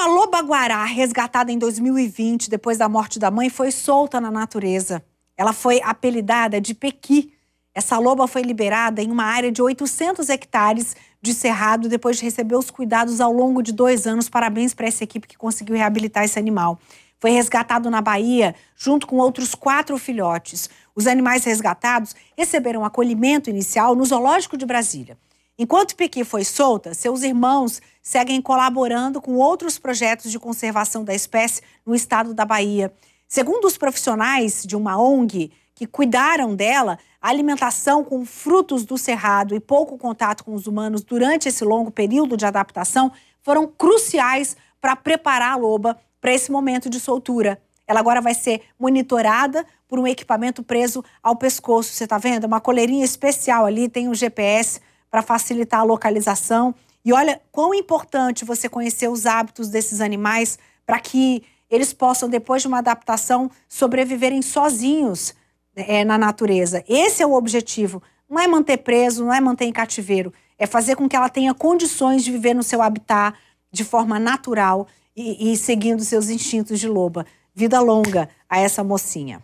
Uma loba-guará resgatada em 2020 depois da morte da mãe foi solta na natureza. Ela foi apelidada de Pequi. Essa loba foi liberada em uma área de 800 hectares de cerrado depois de receber os cuidados ao longo de dois anos. Parabéns para essa equipe que conseguiu reabilitar esse animal. Foi resgatado na Bahia junto com outros quatro filhotes. Os animais resgatados receberam acolhimento inicial no Zoológico de Brasília. Enquanto Piqui foi solta, seus irmãos seguem colaborando com outros projetos de conservação da espécie no estado da Bahia. Segundo os profissionais de uma ONG que cuidaram dela, a alimentação com frutos do cerrado e pouco contato com os humanos durante esse longo período de adaptação foram cruciais para preparar a loba para esse momento de soltura. Ela agora vai ser monitorada por um equipamento preso ao pescoço. Você está vendo? É uma coleirinha especial ali, tem um GPS para facilitar a localização. E olha quão importante você conhecer os hábitos desses animais para que eles possam, depois de uma adaptação, sobreviverem sozinhos é, na natureza. Esse é o objetivo. Não é manter preso, não é manter em cativeiro. É fazer com que ela tenha condições de viver no seu habitat de forma natural e, e seguindo seus instintos de loba. Vida longa a essa mocinha.